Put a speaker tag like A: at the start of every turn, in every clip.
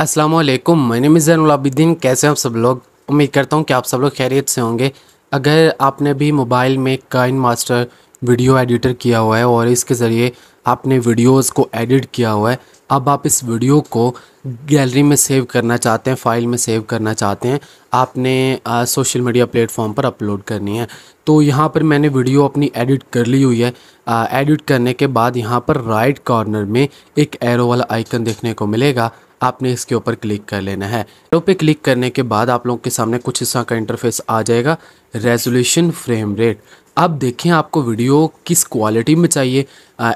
A: अस्सलाम वालेकुम मैंने मिज़ैन आबिदीन कैसे हैं आप सब लोग उम्मीद करता हूँ कि आप सब लोग खैरियत से होंगे अगर आपने भी मोबाइल में काइन मास्टर वीडियो एडिटर किया हुआ है और इसके ज़रिए आपने वीडियोस को एडिट किया हुआ है अब आप इस वीडियो को गैलरी में सेव करना चाहते हैं फाइल में सेव करना चाहते हैं आपने सोशल मीडिया प्लेटफॉर्म पर अपलोड करनी है तो यहाँ पर मैंने वीडियो अपनी एडिट कर ली हुई है आ, एडिट करने के बाद यहाँ पर राइट कॉर्नर में एक एरो वाला आइकन देखने को मिलेगा आपने इसके ऊपर क्लिक कर लेना है एरो पे क्लिक करने के बाद आप लोगों के सामने कुछ हिस्सा का इंटरफेस आ जाएगा रेजोल्यूशन फ्रेम रेट अब देखें आपको वीडियो किस क्वालिटी में चाहिए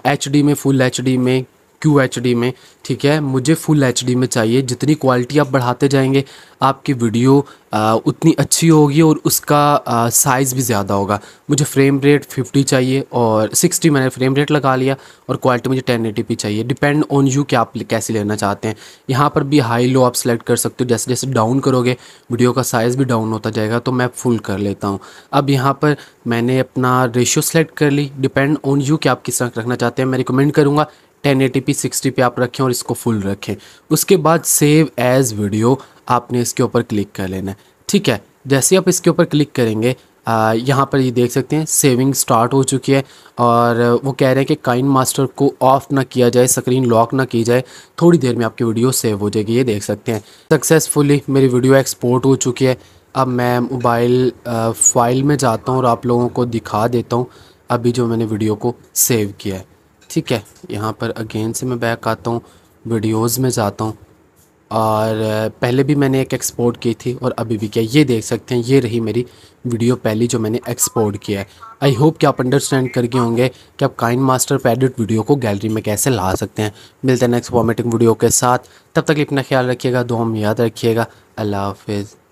A: एच डी में फुल एच डी में क्यू एच डी में ठीक है मुझे फुल एच डी में चाहिए जितनी क्वालिटी आप बढ़ाते जाएंगे आपकी वीडियो आ, उतनी अच्छी होगी और उसका साइज़ भी ज़्यादा होगा मुझे फ्रेम रेट 50 चाहिए और 60 मैंने फ्रेम रेट लगा लिया और क्वालिटी मुझे टेन पी चाहिए डिपेंड ऑन यू कि आप कैसे लेना चाहते हैं यहाँ पर भी हाई लो आप सेलेक्ट कर सकते हो जैसे जैसे डाउन करोगे वीडियो का साइज़ भी डाउन होता जाएगा तो मैं फुल कर लेता हूँ अब यहाँ पर मैंने अपना रेशियो सेलेक्ट कर ली डिपेंड ऑन यू कि आप किस तरह रखना चाहते हैं मैं रिकमेंड करूँगा टेन एटी पी सिक्सटी पे आप रखें और इसको फुल रखें उसके बाद सेव एज वीडियो आपने इसके ऊपर क्लिक कर लेना है ठीक है जैसे आप इसके ऊपर क्लिक करेंगे यहाँ पर ये देख सकते हैं सेविंग स्टार्ट हो चुकी है और वो कह रहे हैं कि काइन मास्टर को ऑफ ना किया जाए स्क्रीन लॉक ना की जाए थोड़ी देर में आपकी वीडियो सेव हो जाएगी ये देख सकते हैं सक्सेसफुली मेरी वीडियो एक्सपोर्ट हो चुकी है अब मैं मोबाइल फाइल में जाता हूँ और आप लोगों को दिखा देता हूँ अभी जो मैंने वीडियो को सेव किया है ठीक है यहाँ पर अगेन से मैं बैक आता हूँ वीडियोज़ में जाता हूँ और पहले भी मैंने एक एक्सपोर्ट की थी और अभी भी क्या ये देख सकते हैं ये रही मेरी वीडियो पहली जो मैंने एक्सपोर्ट किया है आई होप कि आप अंडरस्टैंड कर गए होंगे कि आप काइन मास्टर पर एडिट वीडियो को गैलरी में कैसे ला सकते हैं मिलते हैं नेक्स्ट फॉर्मेटिंग वीडियो के साथ तब तक अपना ख्याल रखिएगा दो हम याद रखिएगा अल्लाह हाफिज़